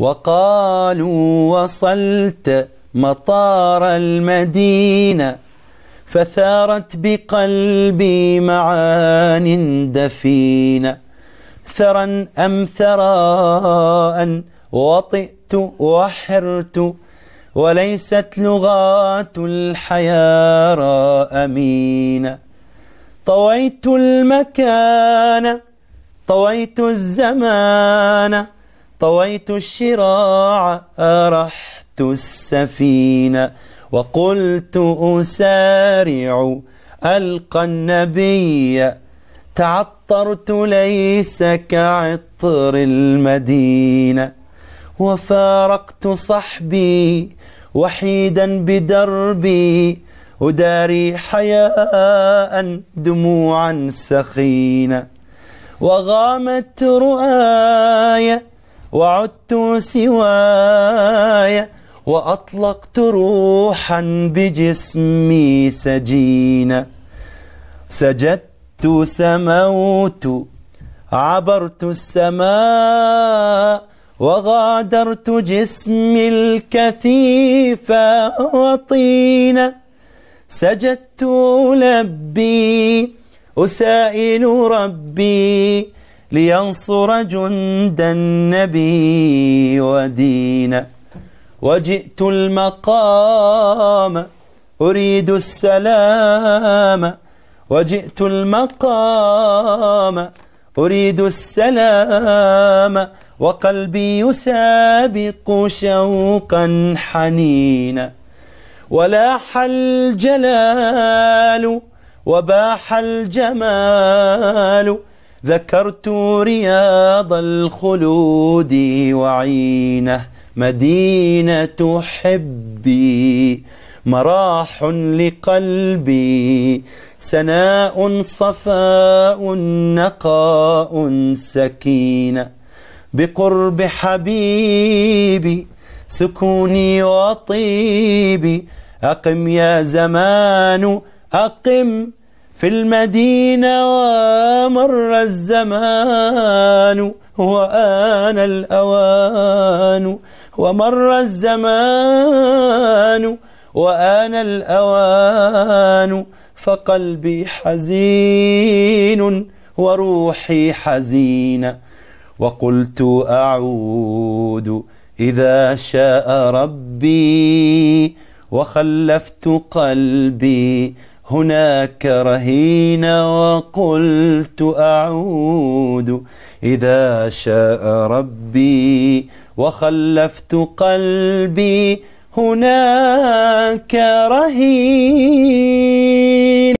وقالوا وصلت مطار المدينة فثارت بقلبي معان دفينة ثرا أم ثراء وطئت وحرت وليست لغات الحيارى امينا أمينة طويت المكان طويت الزمان طويت الشراع أرحت السفينة وقلت أسارع ألقى النبي تعطرت ليس كعطر المدينة وفارقت صحبي وحيدا بدربي أداري حياء دموعا سخينة وغامت رؤاياً وعدت سواي وأطلقت روحا بجسمي سجينا سجدت سموت عبرت السماء وغادرت جسمي الكثيف وطينا سجدت لبي أسائل ربي لينصر جند النبي ودينه وجئت المقام أريد السلام وجئت المقام أريد السلام وقلبي يسابق شوقا حنينا ولاح الجلال وباح الجمال ذكرت رياض الخلود وعينه مدينة حبي مراح لقلبي سناء صفاء نقاء سكينة بقرب حبيبي سكوني وطيبي أقم يا زمان أقم في المدينة ومر الزمان وآن الأوان ومر الزمان وآن الأوان فقلبي حزين وروحي حزينة وقلت أعود إذا شاء ربي وخلفت قلبي هناك رهين وقلت أعود إذا شاء ربي وخلفت قلبي هناك رهين